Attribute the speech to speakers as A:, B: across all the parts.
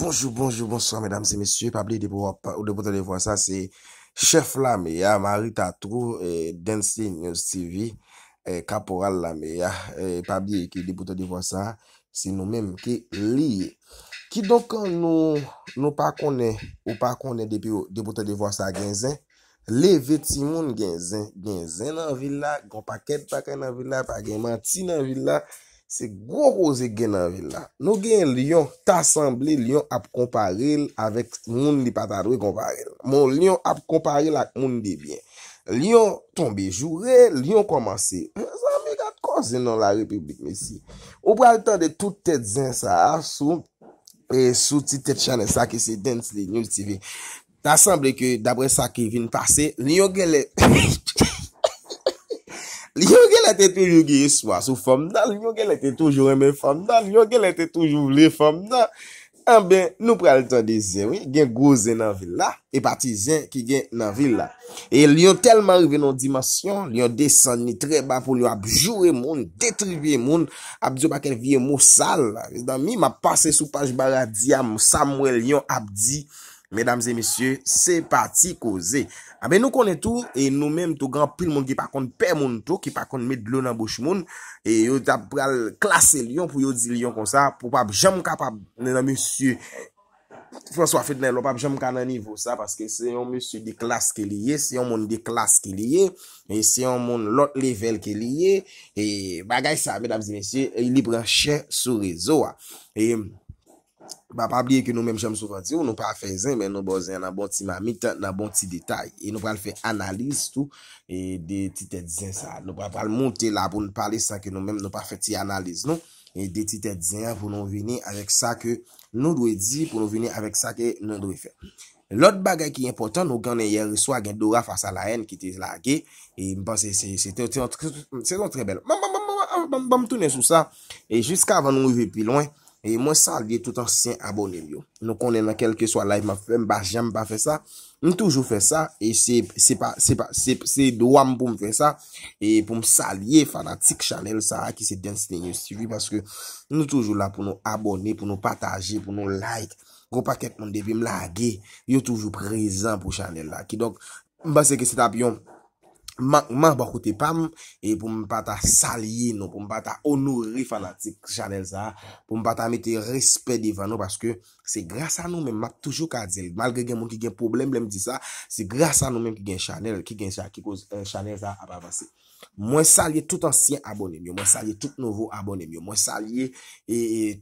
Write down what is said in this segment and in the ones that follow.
A: Bonjou, bonjou, bonjou, bonjou, mèdam, sè mèsyè, pabliye di bo debo te devosa, sè chef la mèya, marit atrou, dèn sè nyo sivè, kaporal la mèya, pabliye ki debote devosa, sè nou mèm ki liye. Ki do kan nou pa konen, ou pa konen debi ou debote devosa genzen, le veti moun genzen, genzen nan vila, gwa pa kèd pa kè nan vila, pa gen mati nan vila. Se gwo roze gen nan vil la. Nou gen lyon tasemble, lyon ap komparel avèk moun li patadwe komparel. Moun lyon ap komparel ak moun li biyen. Lyon tombe jure, lyon komanse. Mwen sa me gade konzen nan la republik mesi. Ou pral tande toutet zin sa a sou e sou titet chanè sa ki se dent li nyouti vi. Tasemble ki dabre sa ki vin pase, lyon gen le... Yon gen lete tou yon gen yiswa, sou fom nan, yon gen lete toujou eme fom nan, yon gen lete toujou le fom nan. An ben, nou pral ton dezen, gen gouzen nan vila, e patizen ki gen nan vila. E lyon telman rive nan dimasyon, lyon desen ni treba pou lyon apjouwe moun, detribye moun, apjou baken vie mou sal. Mi ma pase sou page baradi am Samwe Lyon apdi. Medamze, mesye, se pati koze. A ah be nou konen tou, e nou menm tou granpil moun ki pa konti pe moun tou, ki pa konti met dlo nan bouch moun. E yo tap pral klasel yon pou yo dizil yon kon sa, pou pap jom kapab. Medam, mesye, François Fédelè, lò pap jom kan nan nivou sa, paske se yon mesye di klas ke liye, se yon moun di klas ke liye, se yon moun lot level ke liye, e bagay sa, medamze, mesye, li branchè sou rezo. E yon. pa pa bliye ki nou men jom sofan ti ou nou pa fe zin men nou bo zin nan bon ti mamit nan bon ti detay e nou pa l fè analiz tou e de titè zin sa nou pa pal monte la pou nou pale sa ki nou men nou pa fè ti analiz nou e de titè zin pou nou vini avek sa ke nou dwe di pou nou vini avek sa ke nou dwe fe lot bagay ki yè important nou kane yè riswa gen dora fasa la en ki ti la gen e mi pan se se se te an tre bel ba mbam ba mbam ba mbam toune sou sa e jiska avan nou vwe pi loan E mwen salye tout ansyen abonel yo. Nou konen nan kelke swa live ma fe, mba jam pa fe sa. Mwen toujou fe sa. E se doam pou mwen fe sa. E pou mwen salye fana tik chanel sa a ki se dense denyo si vi. Paske mwen toujou la pou nou abonel, pou nou pataje, pou nou like. Gopaket mwen devim la ge. Yo toujou prezan pou chanel la ki. Donk mwen basen ke se tap yon. Man bakote pam e poum bata salye nou. Poum bata onuri fanatik chanel sa. Poum bata meti respet divan nou. Paske... Se grasa nou men, ma toujou ka dize. Malge gen moun ki gen problem, lem di sa. Se grasa nou men ki gen chanel, ki gen sa ki kouz chanel sa ap avase. Mwen salye tout ansyen abonem yo. Mwen salye tout nouvo abonem yo. Mwen salye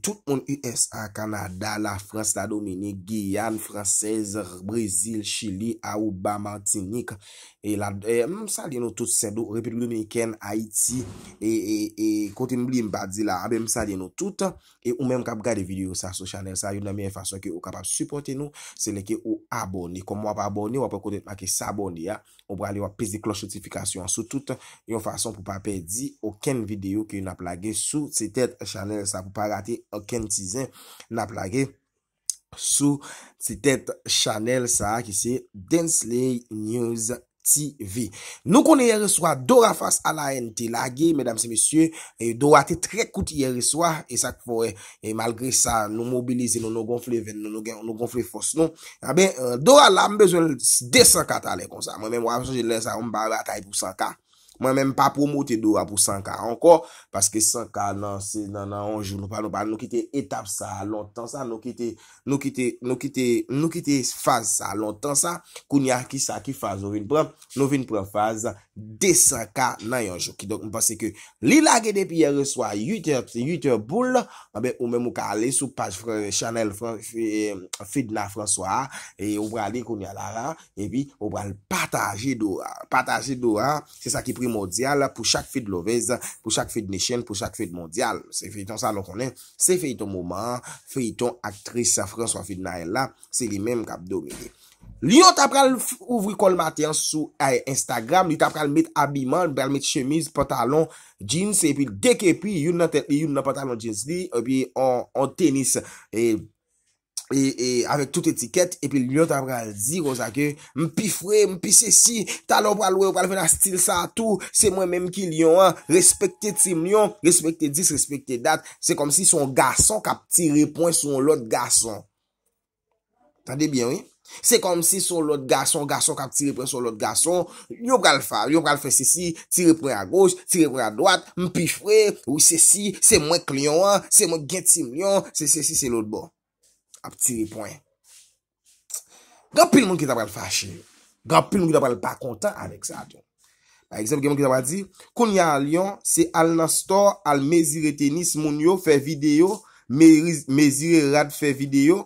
A: tout moun USA, Kanada, la Frans, la Dominik, Guyane, Fransese, Brazil, Chili, Aouba, Martinique. E la, mwen mm, salye nou tout Sedo, Republikan, Haiti. E konti mblim badzi la, abe ah mwen salye nou tout. E ou men mkap gade video sa sou chanel sa, yon name e fa. Panswa ki ou kapap supporte nou, se ne ki ou abonni. Kom wap abonni, wap akonetman ki sa abonni ya, ou wap ale wap pise de kloj sotifikasyon. Soutout, yon fason pou pa pe di, oken videyo ki ou na plage sou, se tet chanel sa pou pa rate, oken tizan na plage sou, se tet chanel sa ki se Densley News. Sivy. Nou konen yere swa Dora Fas Alayen te lage medam se misye. Dora te tre kout yere swa. E sak fo e malgre sa nou mobilize, nou nou gonfle ven, nou nou gonfle fos non. A be, e, Dora Lambejol de saka ta le kon sa. Mwen men wap se jen le sa mbara ta e pou saka. Mwen menm pa pou mwote do a pou sankar ankor. Paske sankar nan se nan nan anjou. Nou pa nou pa nou kite etap sa. Nou ki te faz sa. Nou tan sa. Kou ni a ki sa ki faz. Nou vin pran faz sa. Desa ka nan yon chouki. Mpase ke li lage de piye resoy yut yote boul. Mpase ou men mou ka ale sou page chanel Fidna François. E ou bralik ou nyala la. E pi ou bral pataji doua. Pataji doua. Se sa ki primodial pou chak Fidlovez. Pou chak Fidnishen. Pou chak Fidmondial. Se feyiton sa lakonen. Se feyiton mouman. Feyiton aktris François Fidna. Se li men kap domine. Lyon ta pral ouvri kol matyan sou eh, Instagram, lyon ta pral met abiman, pral met chemise, pantalon, jeans, epi deke epi, yon nan pantalon jeans li, epi an tenis, e, e, avek tout etiket, epi lyon ta pral zi, rosa ke, mpi fre, mpi se si, talon pral we, pral ven a stil sa, tou, se mwen menm ki lyon an, respekte tim lyon, respekte dis, respekte dat, se kom si son gason, kap ti repon son lot gason, tade bien, e, Se kom si sou lout gason, gason kap tirepren sou lout gason Yo pral fa, yo pral fe sisi Tirepren a goch, tirepren a doat Mpifre, ou sisi, se mwen klyon an Se mwen getim yon, se sisi se lout bon Ap tirepren Gapil moun ki tab pral fa chini Gapil moun ki tab pral pa kontan an Eksep gen moun ki tab pral di Koun ya al yon, se al nastor Al mezire tenis moun yo fe videyo Mezire rad fe videyo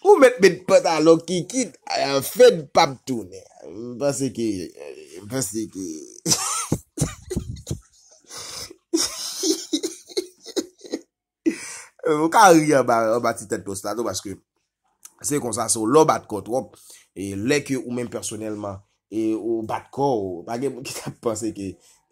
A: Ou met bet pat alok ki kit a ya fèd pap tou. Mpase ki... Mpase ki... Kwa a riyan ba ti tet postato, baske se konsase ou lo bat kot, e leke ou men personelman, e ou bat kor, bagè mpase ki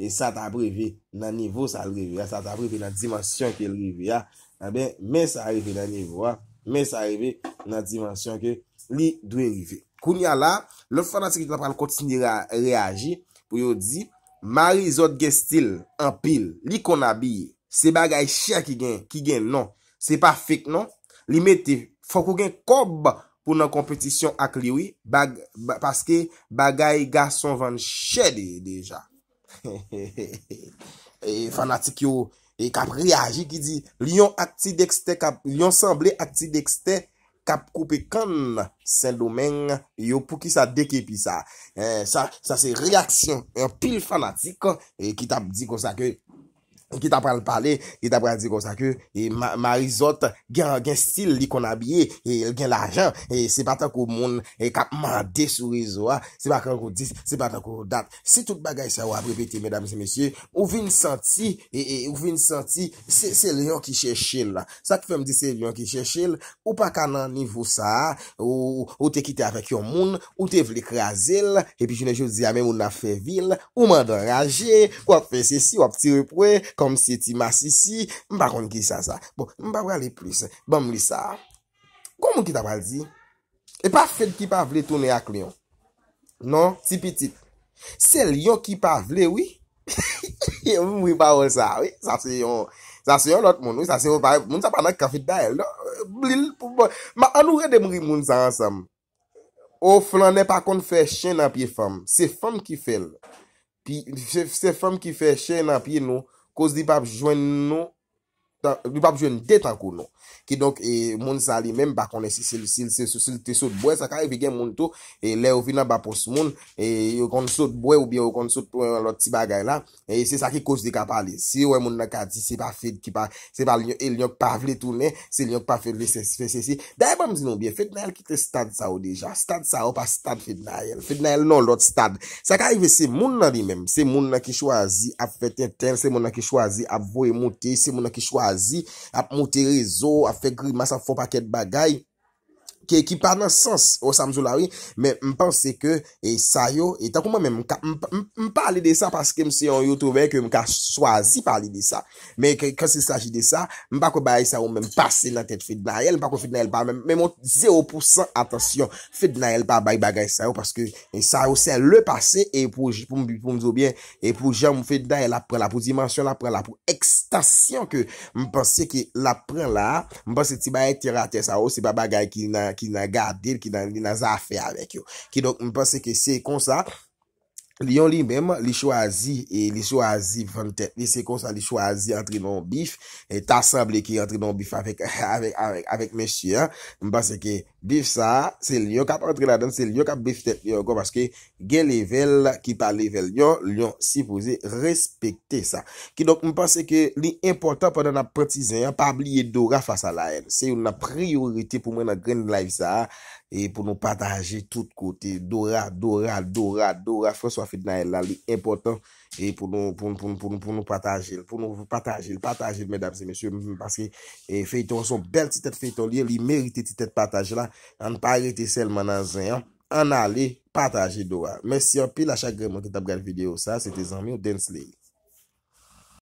A: e sa ta brevi nan nivou sa riyan, sa ta brevi nan dimansyon ki riyan, men sa riyan nan nivou, wap. Men sa ebe nan dimansyon ke li dwen rive. Koun ya la, le fanatik yo ta pran kontinye reagi pou yo di, Marizot gestil, anpil, li kon abye, se bagay chè ki gen, ki gen non. Se pa fik non, li mette, fokou gen kob pou nan kompetisyon ak liwi, paske bagay gason van chè de deja. Fanatik yo... E kap reaji ki di, liyon ak ti dekste kap, liyon sanble ak ti dekste, kap kope kan, sel do men, yo pou ki sa deke pi sa. Eh, sa, sa se reaksyon, an pil fanatik, eh, ki tap di kon sa ke, Ki ta pral pale, ki ta pral di kon sa ke, e, ma risot gen stil li kon abye, e, gen la jan, e, se pa tan kon moun, e ka mande sou rizwa, se pa tan kon dis, se pa tan kon dat, se tout bagay sa wap repete, ou vin santi, ou vin santi, se liyon ki chèchèl, sa ki fèm di se liyon ki chèchèl, ou pa kanan nivou sa, ou te kite avèk yon moun, ou te vle krasèl, e pi jounen joun di ya mè moun la fè vil, ou mande raje, kwa fè sè si wap ti repwè, Kom se ti masisi, mba kon ki sa sa. Bon, mba wale plus. Bon, mli sa. Kon moun ki ta wale di? E pa fed ki pa vle toune ak liyon. Non, si pitit. Se liyon ki pa vle, wii? Moun e mwen ba wale sa, wii. Sa se yon lot moun, wii. Sa se yon, moun sa pa nan kafit da el. Non? Ma anou re de moun sa ansam. Ou flan ne pa kon fè chen api fèm. Se fèm ki fèl. Pi, se fèm ki fè chen api nou. Koz di pap jwen nou. lupap jwen deta kou nou ki donk e, moun sa li men bakone sil sil sil sil te sot bwe sa ka yon vigen moun tou e, le ou vina ba pos moun e, yo kon sot bwe ou bi yo kon sot wè yon lot ti bagay la se sa ki kos di ka pali se wè moun na kati se pa fed ki pa se pa linyon e linyon pa vle toune se linyon pa vle fese fese si da yon moun zinon biye fed na el ki te stad sa ou deja stad sa ou pa stad fed na el fed na el non lot stad sa ka yon se moun na li men se moun na ki chwazi ap fet yon tel se moun na ki chwazi ap vwe mouti se moun na ki chwazi ap mwote rezo, ap fekri mas ap fwa paket bagay. ki pa nan sens ou samzou lawi, men mpense ke, e sa yo, e takouman men mka, mpale de sa, paske mse yon yotouve, ke mka swazi pale de sa, men kase saji de sa, mpako baye sa yo, men pase nan tet fed na el, mpako fed na el pa, men mwote 0%, atensyon, fed na el pa baye bagay sa yo, paske sa yo se le pase, e pou mbiboum zoubyen, e pou jom fed na el apre la, pou dimensyon apre la, pou ekstasyon ke, mpense ki, lapre la, mpense ti baye tira te sa yo, si ba bagay ki nan ki nan gade, ki nan zafè avèk yo. Ki donk, m basè ki se kon sa, liyon li mèm, li chwazi, e li chwazi, ni se kon sa, li chwazi, atri nan bif, et asabli ki atri nan bif, avèk, avèk, avèk, avèk mèchia, m basè ki, Bif sa, se liyon ka pa rentre la den Se liyon ka bif tep liyon kon Baske gen level ki pa level Lyon, lyon si pouze respekte sa Ki donk mpase ke li importan Pwede nan pati zayon Pabliye Dora fasa la el Se yon nan priorite pou mwen nan gen live sa E pou nou pataje tout kote Dora, Dora, Dora, Dora François Fidnael la li importan E pou nou pataje Pataje, pataje, pataje Mesdames et messieurs Faye e ton son bel ti tete, faye ton liyo Li merite ti tete pataje la An pa yeti sel manan zeyan An ali pataji doa Mese yon pila chakreman ki tab gade video sa Se te zanmi ou dens li